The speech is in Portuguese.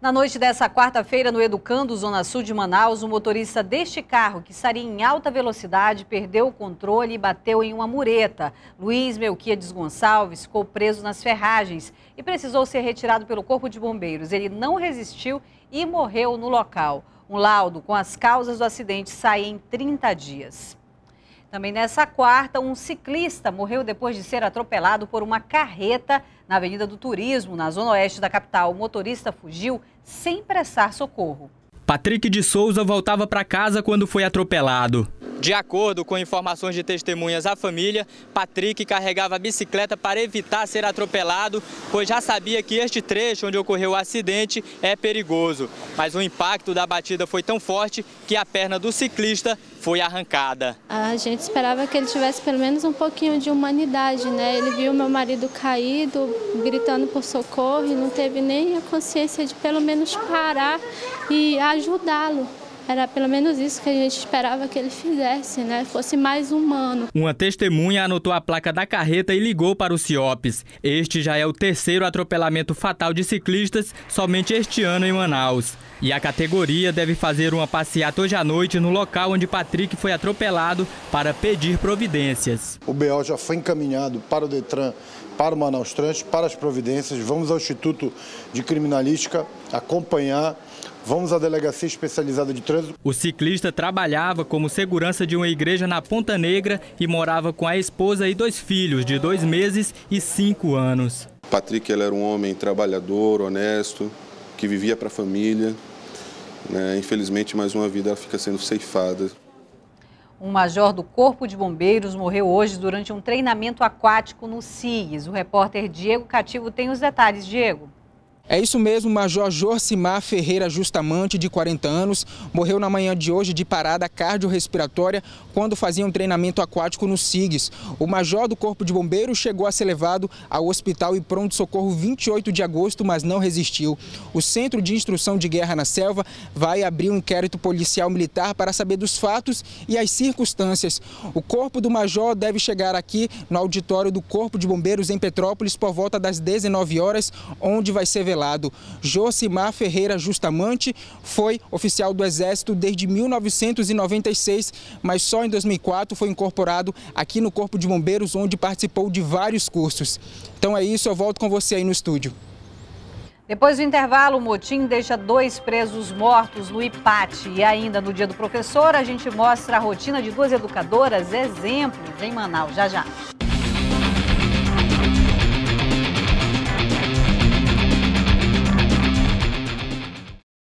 Na noite dessa quarta-feira, no Educando Zona Sul de Manaus, o motorista deste carro, que estaria em alta velocidade, perdeu o controle e bateu em uma mureta. Luiz Melquiades Gonçalves ficou preso nas ferragens e precisou ser retirado pelo Corpo de Bombeiros. Ele não resistiu e morreu no local. Um laudo com as causas do acidente sai em 30 dias. Também nessa quarta, um ciclista morreu depois de ser atropelado por uma carreta na Avenida do Turismo, na zona oeste da capital. O motorista fugiu sem prestar socorro. Patrick de Souza voltava para casa quando foi atropelado. De acordo com informações de testemunhas à família, Patrick carregava a bicicleta para evitar ser atropelado, pois já sabia que este trecho onde ocorreu o acidente é perigoso. Mas o impacto da batida foi tão forte que a perna do ciclista foi arrancada. A gente esperava que ele tivesse pelo menos um pouquinho de humanidade, né? Ele viu meu marido caído, gritando por socorro e não teve nem a consciência de pelo menos parar e ajudá-lo. Era pelo menos isso que a gente esperava que ele fizesse, né? Fosse mais humano. Uma testemunha anotou a placa da carreta e ligou para o CIOPS. Este já é o terceiro atropelamento fatal de ciclistas somente este ano em Manaus. E a categoria deve fazer uma passeata hoje à noite no local onde Patrick foi atropelado para pedir providências. O BO já foi encaminhado para o Detran, para o Manaus Trans, para as providências. Vamos ao Instituto de Criminalística acompanhar Vamos à delegacia especializada de trânsito. O ciclista trabalhava como segurança de uma igreja na Ponta Negra e morava com a esposa e dois filhos de dois meses e cinco anos. Patrick era um homem trabalhador, honesto, que vivia para a família. Né? Infelizmente, mais uma vida fica sendo ceifada. Um major do Corpo de Bombeiros morreu hoje durante um treinamento aquático no CIES. O repórter Diego Cativo tem os detalhes. Diego. É isso mesmo, Major Jorcimar Ferreira Justamante, de 40 anos, morreu na manhã de hoje de parada cardiorrespiratória quando fazia um treinamento aquático no SIGS. O major do Corpo de Bombeiros chegou a ser levado ao hospital e pronto-socorro 28 de agosto, mas não resistiu. O Centro de Instrução de Guerra na Selva vai abrir um inquérito policial militar para saber dos fatos e as circunstâncias. O corpo do major deve chegar aqui no auditório do Corpo de Bombeiros em Petrópolis por volta das 19 horas, onde vai ser velado. Josimar Ferreira Justamante foi oficial do Exército desde 1996, mas só em 2004 foi incorporado aqui no Corpo de Bombeiros, onde participou de vários cursos. Então é isso, eu volto com você aí no estúdio. Depois do intervalo, o motim deixa dois presos mortos no Ipate. E ainda no Dia do Professor, a gente mostra a rotina de duas educadoras, exemplos em Manaus. Já já.